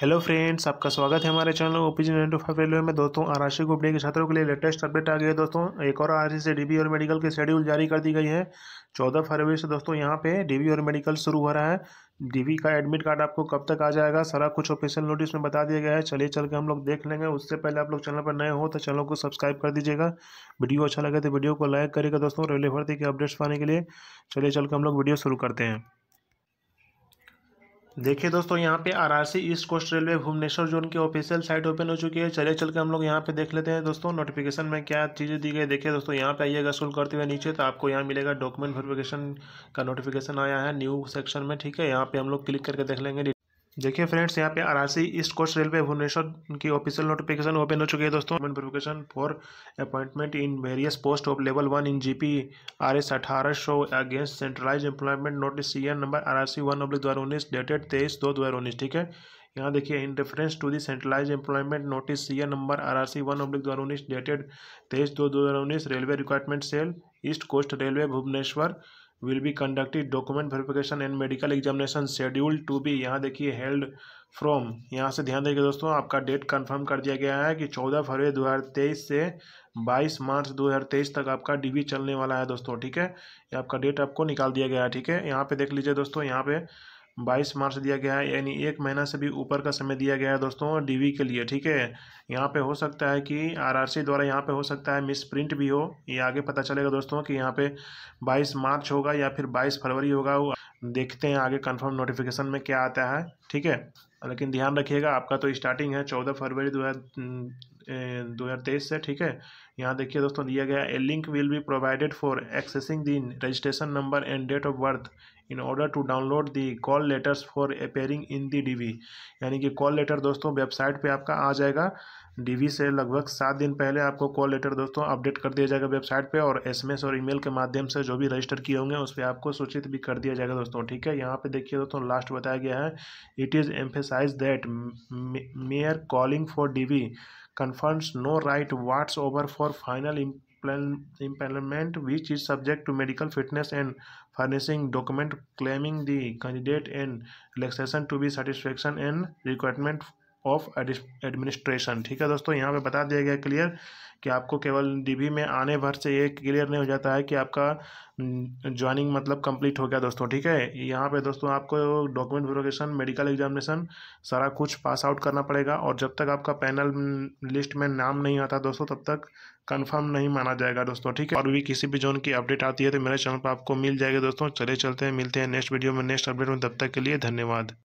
hello friends आपका स्वागत है हमारे channel O P G nine two five railway में दोस्तों आरक्षी ग्रुप डी के छात्रों के लिए लेटेस्ट अपडेट आ गया है दोस्तों एक और आर से डीबी और मेडिकल की शेड्यूल जारी कर दी गई है चौदह फरवरी से दोस्तों यहाँ पे डीबी और मेडिकल शुरू हो रहा है डीवी का एडमिट कार्ड आपको कब तक आ जाएगा सारा कुछ ऑफिशियल नोटिस में बता दिया गया है चलिए चल के हम लोग देख लेंगे उससे पहले आप लोग चैनल पर नए हो तो चैनल को सब्सक्राइब कर दीजिएगा वीडियो अच्छा लगे तो वीडियो को लाइक करेगा दोस्तों रेलवे भर्ती के अपडेट्स पाने के लिए चलिए चल के हम लोग वीडियो शुरू करते हैं देखिए दोस्तों यहाँ पे RRC East Coast Railway Bhubaneswar zone की ऑफिशियल साइट ओपन हो चुकी है चले चल के हम लोग यहाँ पे देख लेते हैं दोस्तों नोटिफिकेशन में क्या चीज़ें दी गई देखिए दोस्तों यहाँ पे आइएगा स्कूल करते हुए नीचे तो आपको यहाँ मिलेगा डॉक्यूमेंट वेरिफिकेशन का नोटिफिकेशन आया है न्यू सेक्शन में ठीक है यहाँ पे हम लोग क्लिक करके देख लेंगे देखिए फ्रेंड्स यहाँ पे RRC East Coast Railway Bhubaneswar की ऑफिशियल नोटिफिकेशन ओपन हो चुकी है दोस्तों notification for appointment in various post of level one in GP R S अठारह सौ against centralize employment notice C N number R R C one oblique दो हज़ार उन्नीस डेटेड तेईस दो दो हज़ार उन्नीस ठीक है यहाँ देखिए in reference to the centralize employment notice C N number R R C one oblique दो उन्नीस डेटेड तेईस दो दो हज़ार उन्नीस railway requirement cell East Coast Railway Bhubaneswar will be conducted document verification and medical examination schedule to be यहाँ देखिए held from यहाँ से ध्यान देखिए दोस्तों आपका डेट कंफर्म कर दिया गया है कि चौदह फरवरी दो हज़ार तेईस से बाईस मार्च दो हज़ार तेईस तक आपका डीवी चलने वाला है दोस्तों ठीक है ये आपका डेट आपको निकाल दिया गया है ठीक है यहाँ पे देख लीजिए दोस्तों यहाँ पे 22 मार्च दिया गया है यानी एक महीना से भी ऊपर का समय दिया गया है दोस्तों डीवी के लिए ठीक है यहाँ पे हो सकता है कि आरआरसी द्वारा यहाँ पे हो सकता है मिस प्रिंट भी हो ये आगे पता चलेगा दोस्तों कि यहाँ पे 22 मार्च होगा या फिर 22 फरवरी होगा देखते हैं आगे कंफर्म नोटिफिकेशन में क्या आता है ठीक है लेकिन ध्यान रखिएगा आपका तो स्टार्टिंग है चौदह फरवरी दो दो हज़ार तेईस से ठीक है यहाँ देखिए दोस्तों दिया गया a link will be provided for accessing the registration number and date of birth in order to download the call letters for appearing in the DV यानी कि कॉल लेटर दोस्तों वेबसाइट पे आपका आ जाएगा डीवी से लगभग सात दिन पहले आपको कॉल लेटर दोस्तों अपडेट कर दिया जाएगा वेबसाइट पे और एसएमएस और ईमेल के माध्यम से जो भी रजिस्टर किए होंगे उस पर आपको सूचित भी कर दिया जाएगा दोस्तों ठीक है यहाँ पे देखिए दोस्तों लास्ट बताया गया है it is emphasize that mere calling for the confers no right whatsoever for final implement which is subject to medical fitness and furnishing document claiming the candidate and relaxation to be satisfaction and requirement of administration ठीक है दोस्तों यहाँ पे बता दिया गया clear कि आपको केवल डीबी में आने भर से ये क्लियर नहीं हो जाता है कि आपका ज्वाइनिंग हम्म, मतलब कंप्लीट हो गया दोस्तों ठीक है यहाँ पे दोस्तों आपको डॉक्यूमेंट वेरिफिकेशन मेडिकल एग्जामिनेशन सारा कुछ पास आउट करना पड़ेगा और जब तक आपका पैनल लिस्ट हम्म, में नाम नहीं आता दोस्तों तब तक कंफर्म नहीं माना जाएगा दोस्तों ठीक है और भी किसी भी जोन की अपडेट आती है तो मेरे चैनल पर आपको मिल जाएगा दोस्तों चले चलते हैं मिलते हैं नेक्स्ट वीडियो में नेक्स्ट अपडेट में तब तक के लिए धन्यवाद